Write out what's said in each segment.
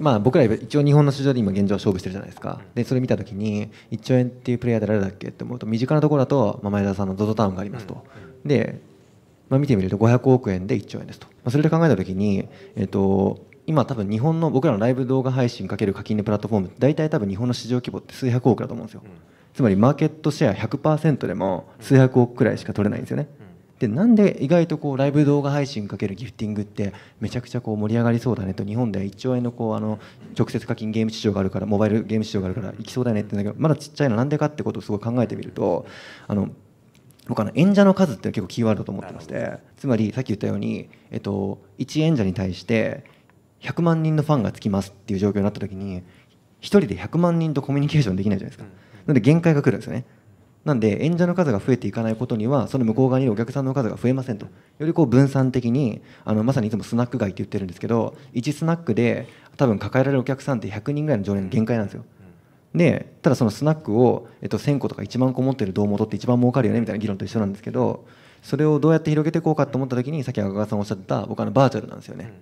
まあ、僕ら一応日本の市場で今現状勝負してるじゃないですかでそれ見た時に1兆円っていうプレイヤーで誰だっけって思うと身近なところだと、まあ、前田さんの ZOZO タウンがありますと、で、まあ、見てみると500億円で1兆円ですと、まあ、それで考えた時に、えっと、今多分日本の僕らのライブ動画配信かける課金のプラットフォーム大体多分日本の市場規模って数百億だと思うんですよ、つまりマーケットシェア100%でも数百億くらいしか取れないんですよね、でなんで意外とこうライブ動画配信かけるギフティングってめちゃくちゃこう盛り上がりそうだねと日本では1兆円のこうあの直接課金ゲーム市場があるからモバイルゲーム市場があるから行きそうだねってんだけどまだちっちゃいのなんでかってことをすごい考えてみるとあの僕はの演者の数って結構キーワードだと思ってましてつまりさっき言ったように、えっと、1演者に対して100万人のファンがつきますっていう状況になった時に1人で100万人とコミュニケーションできないじゃないですか。なんで限界が来るんですよね。なんで演者の数が増えていかないことにはその向こう側にいるお客さんの数が増えませんとよりこう分散的にあのまさにいつもスナック街って言ってるんですけど1スナックで多分抱えられるお客さんって100人ぐらいの常連の限界なんですよ。でただそのスナックを、えっと、1,000個とか1万個持ってる道元って一番儲かるよねみたいな議論と一緒なんですけどそれをどうやって広げていこうかと思った時にさっき赤川さんおっしゃった僕のバーチャルなんですよね。だか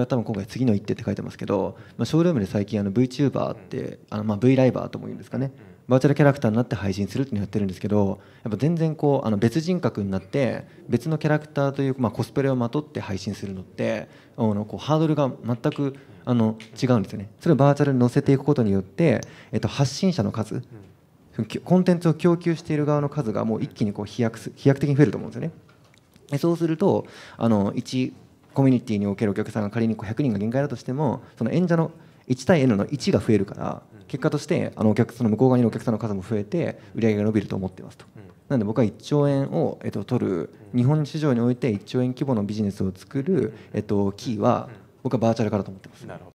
ら多分今回次の一手って書いてますけど、まあ、ショールームで最近あの VTuber ってあのまあ V ライバーとも言うんですかね、バーチャルキャラクターになって配信するっていやってるんですけどやっぱ全然こうあの別人格になって別のキャラクターという、まあ、コスプレをまとって配信するのってあのこうハードルが全くあの違うんですよねそれをバーチャルに載せていくことによって、えっと、発信者の数、コンテンツを供給している側の数がもう一気にこう飛躍す飛躍的に増えると思うんですよねそうするとあの1コミュニティにおけるお客さんが仮に100人が限界だとしてもその演者の1対 N の1が増えるから結果としてあのお客さんの向こう側にいるお客さんの数も増えて売り上げが伸びると思ってますと。なので僕は1兆円を、えっと、取る日本市場において1兆円規模のビジネスを作る、えっと、キーは僕はバーチャル化だと思ってます。なるほ